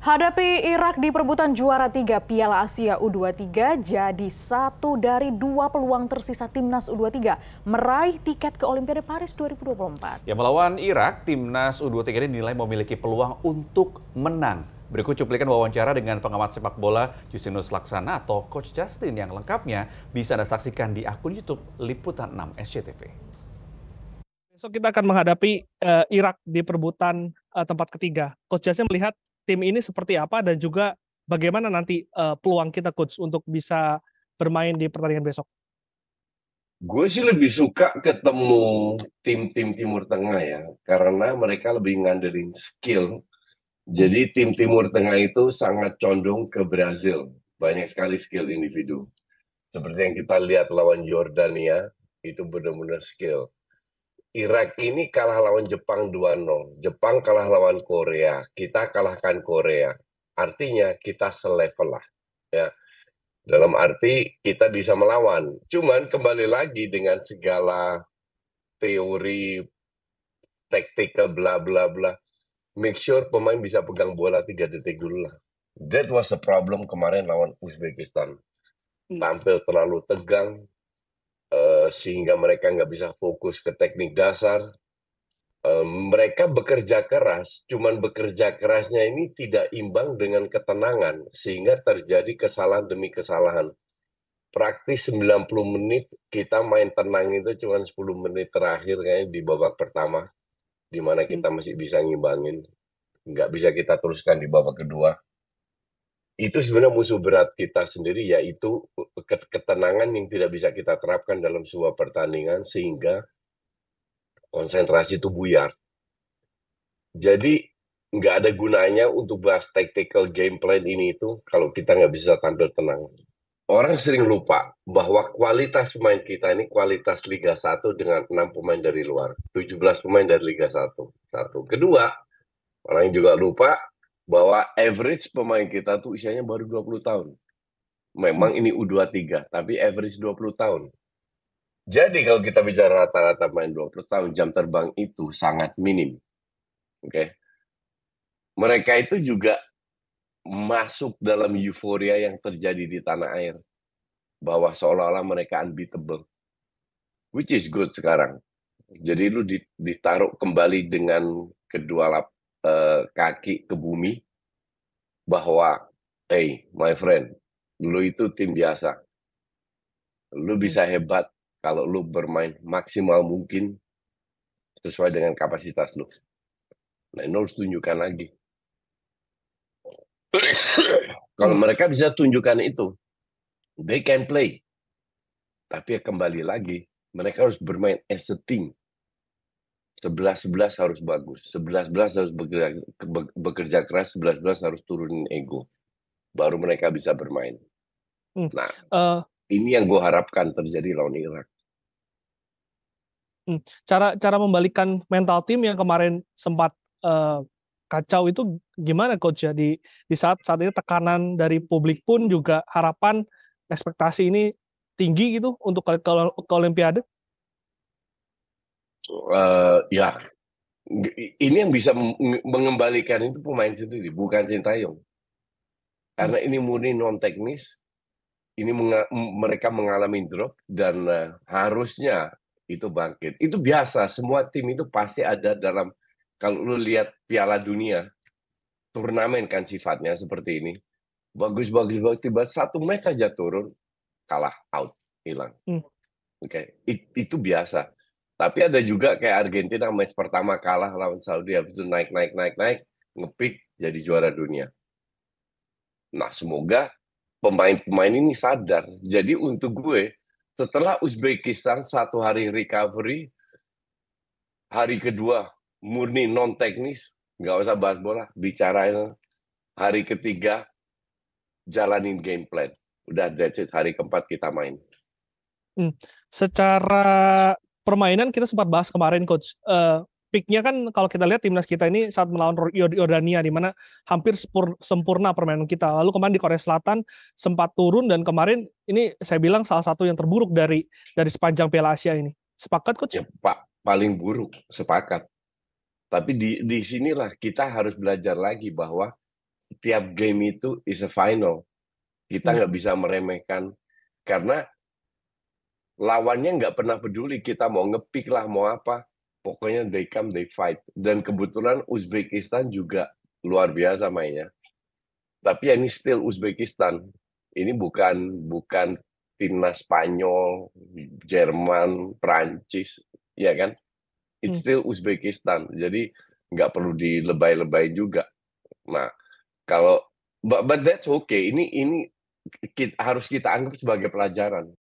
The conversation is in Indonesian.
Hadapi Irak di perebutan juara tiga Piala Asia U23 jadi satu dari dua peluang tersisa timnas U23 meraih tiket ke Olimpiade Paris 2024. Ya melawan Irak, timnas U23 ini dinilai memiliki peluang untuk menang. Berikut cuplikan wawancara dengan pengamat sepak bola Justinus Laksana atau Coach Justin yang lengkapnya bisa Anda saksikan di akun YouTube Liputan 6 SCTV. Besok kita akan menghadapi uh, Irak di perebutan uh, tempat ketiga. Coach Justin melihat tim ini seperti apa dan juga bagaimana nanti uh, peluang kita coach untuk bisa bermain di pertandingan besok? Gue sih lebih suka ketemu tim-tim Timur Tengah ya, karena mereka lebih ngandelin skill. Jadi tim Timur Tengah itu sangat condong ke Brazil. Banyak sekali skill individu. Seperti yang kita lihat lawan Jordania, itu benar-benar skill Irak ini kalah lawan Jepang 2-0. Jepang kalah lawan Korea. Kita kalahkan Korea. Artinya kita selevel lah. Ya. Dalam arti kita bisa melawan. Cuman kembali lagi dengan segala teori taktika bla bla bla. Make sure pemain bisa pegang bola tiga detik dulu lah. That was the problem kemarin lawan Uzbekistan. Hmm. Tampil terlalu tegang, Eh, sehingga mereka nggak bisa fokus ke teknik dasar. Eh, mereka bekerja keras, cuman bekerja kerasnya ini tidak imbang dengan ketenangan, sehingga terjadi kesalahan demi kesalahan. Praktis 90 menit kita main tenang itu cuman 10 menit terakhir kayaknya di babak pertama, di mana kita hmm. masih bisa ngimbangin, nggak bisa kita teruskan di babak kedua itu sebenarnya musuh berat kita sendiri yaitu e, ketenangan yang tidak bisa kita terapkan dalam sebuah pertandingan sehingga konsentrasi itu buyar. Jadi nggak ada gunanya untuk bahas tactical game plan ini itu kalau kita nggak bisa tampil tenang. Orang sering lupa bahwa kualitas pemain kita ini kualitas Liga 1 dengan 6 pemain dari luar, 17 pemain dari Liga 1. Satu. Kedua, orang juga lupa bahwa average pemain kita tuh usianya baru 20 tahun. Memang ini U23, tapi average 20 tahun. Jadi kalau kita bicara rata-rata main 20 tahun, jam terbang itu sangat minim. Oke. Okay? Mereka itu juga masuk dalam euforia yang terjadi di tanah air. Bahwa seolah-olah mereka unbeatable. Which is good sekarang. Jadi lu ditaruh kembali dengan kedua lap uh, kaki ke bumi bahwa hey my friend lu itu tim biasa lu hmm. bisa hebat kalau lu bermain maksimal mungkin sesuai dengan kapasitas lu nah ini harus tunjukkan lagi kalau hmm. mereka bisa tunjukkan itu they can play tapi ya kembali lagi mereka harus bermain as a team sebelas sebelas harus bagus, sebelas sebelas harus bekerja, bekerja keras, sebelas sebelas harus turunin ego. Baru mereka bisa bermain. Hmm. Nah, uh, ini yang gue harapkan terjadi lawan Irak. Hmm. Cara cara membalikan mental tim yang kemarin sempat uh, kacau itu gimana coach ya di di saat saat ini tekanan dari publik pun juga harapan ekspektasi ini tinggi gitu untuk ke, ke, ke Olimpiade? uh, ya ini yang bisa mengembalikan itu pemain sendiri bukan sintayong karena ini murni non teknis ini menga mereka mengalami drop dan uh, harusnya itu bangkit itu biasa semua tim itu pasti ada dalam kalau lu lihat Piala Dunia turnamen kan sifatnya seperti ini bagus bagus bagus tiba satu match saja turun kalah out hilang hmm. oke okay. It, itu biasa tapi ada juga kayak Argentina match pertama kalah lawan Saudi habis itu naik naik naik naik ngepick jadi juara dunia. Nah, semoga pemain-pemain ini sadar. Jadi untuk gue setelah Uzbekistan satu hari recovery, hari kedua murni non teknis, nggak usah bahas bola, bicarain hari ketiga jalanin game plan. Udah that's it, hari keempat kita main. Hmm. Secara permainan kita sempat bahas kemarin coach uh, eh, picknya kan kalau kita lihat timnas kita ini saat melawan Yordania di mana hampir sempurna permainan kita. Lalu kemarin di Korea Selatan sempat turun dan kemarin ini saya bilang salah satu yang terburuk dari dari sepanjang Piala Asia ini. Sepakat coach? Ya, Pak, paling buruk, sepakat. Tapi di di sinilah kita harus belajar lagi bahwa tiap game itu is a final. Kita ya. nggak hmm. bisa meremehkan karena lawannya nggak pernah peduli kita mau ngepick lah mau apa pokoknya they come they fight dan kebetulan Uzbekistan juga luar biasa mainnya tapi ini still Uzbekistan ini bukan bukan timnas Spanyol Jerman Prancis ya kan it's hmm. still Uzbekistan jadi nggak perlu dilebay-lebay juga nah kalau but, but that's okay ini ini kita, harus kita anggap sebagai pelajaran